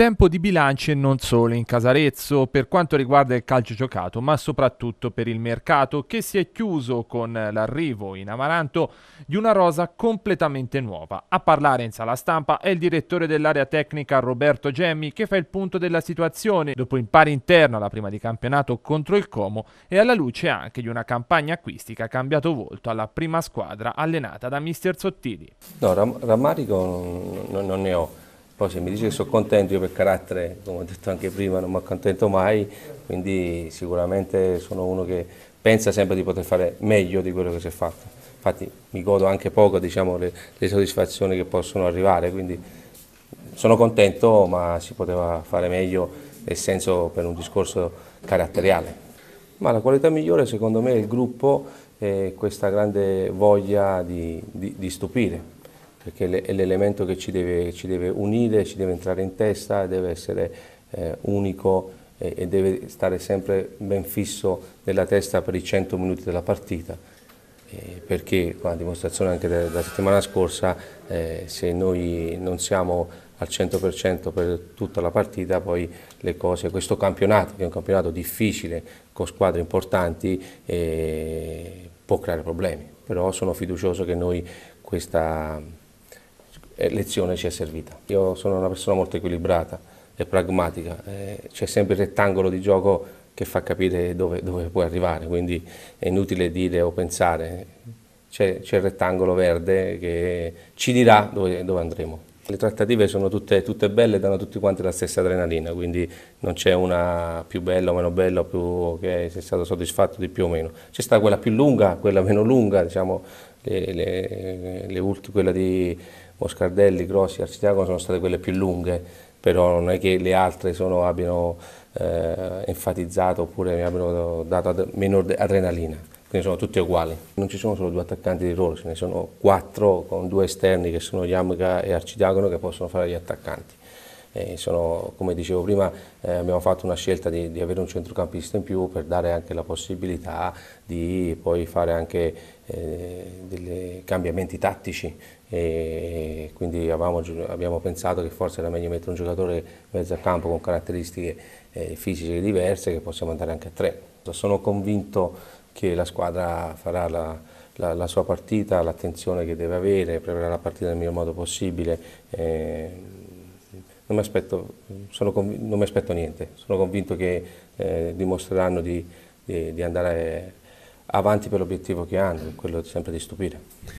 Tempo di bilanci e non solo in Casarezzo per quanto riguarda il calcio giocato, ma soprattutto per il mercato che si è chiuso con l'arrivo in Amaranto di una rosa completamente nuova. A parlare in sala stampa è il direttore dell'area tecnica Roberto Gemmi che fa il punto della situazione dopo il pari interno alla prima di campionato contro il Como e alla luce anche di una campagna acquistica cambiato volto alla prima squadra allenata da mister Sottili. No, ram rammarico non ne ho poi se mi dice che sono contento, io per carattere, come ho detto anche prima, non mi accontento mai, quindi sicuramente sono uno che pensa sempre di poter fare meglio di quello che si è fatto. Infatti mi godo anche poco diciamo, le, le soddisfazioni che possono arrivare, quindi sono contento ma si poteva fare meglio nel senso per un discorso caratteriale. Ma la qualità migliore secondo me è il gruppo e questa grande voglia di, di, di stupire, perché è l'elemento che ci deve, ci deve, unire, ci deve entrare in testa, deve essere eh, unico e, e, deve stare sempre ben fisso nella testa per i 100 minuti della partita. Eh, perché, con la dimostrazione anche della, della settimana scorsa, eh, se noi non siamo al 100% per tutta la partita, poi le cose, questo campionato, che è un campionato difficile, con squadre importanti, eh, può creare problemi. Però sono fiducioso che noi questa eh, lezione ci è servita. Io sono una persona molto equilibrata e pragmatica, eh, c'è sempre il rettangolo di gioco che fa capire dove, dove puoi arrivare, quindi è inutile dire o pensare, c'è, il rettangolo verde che ci dirà dove, dove andremo. Le trattative sono tutte, tutte belle, danno tutti quanti la stessa adrenalina, quindi non c'è una più bella o meno bella, più che sei stato soddisfatto di più o meno. C'è stata quella più lunga, quella meno lunga, diciamo, le, le, le ultime, quella di Moscardelli, Grossi, Arcidiacono sono state quelle più lunghe, però non è che le altre sono, abbiano eh, enfatizzato oppure abbiano dato ad, meno adrenalina, quindi sono tutte uguali. Non ci sono solo due attaccanti di ruolo, ce ne sono quattro con due esterni che sono Yamga e Arcidiacono che possono fare gli attaccanti. Eh, sono, come dicevo prima, eh, abbiamo fatto una scelta di, di, avere un centrocampista in più per dare anche la possibilità di poi fare anche eh, dei cambiamenti tattici. E quindi avevamo, abbiamo pensato che forse era meglio mettere un giocatore mezzo a campo con caratteristiche eh, fisiche diverse che possiamo andare anche a tre. Sono convinto che la squadra farà la, la, la sua partita, l'attenzione che deve avere, preparerà la partita nel miglior modo possibile. Eh, non mi aspetto, non aspetto, niente, sono convinto che eh, dimostreranno di, di, di andare avanti per l'obiettivo che hanno, quello sempre di stupire.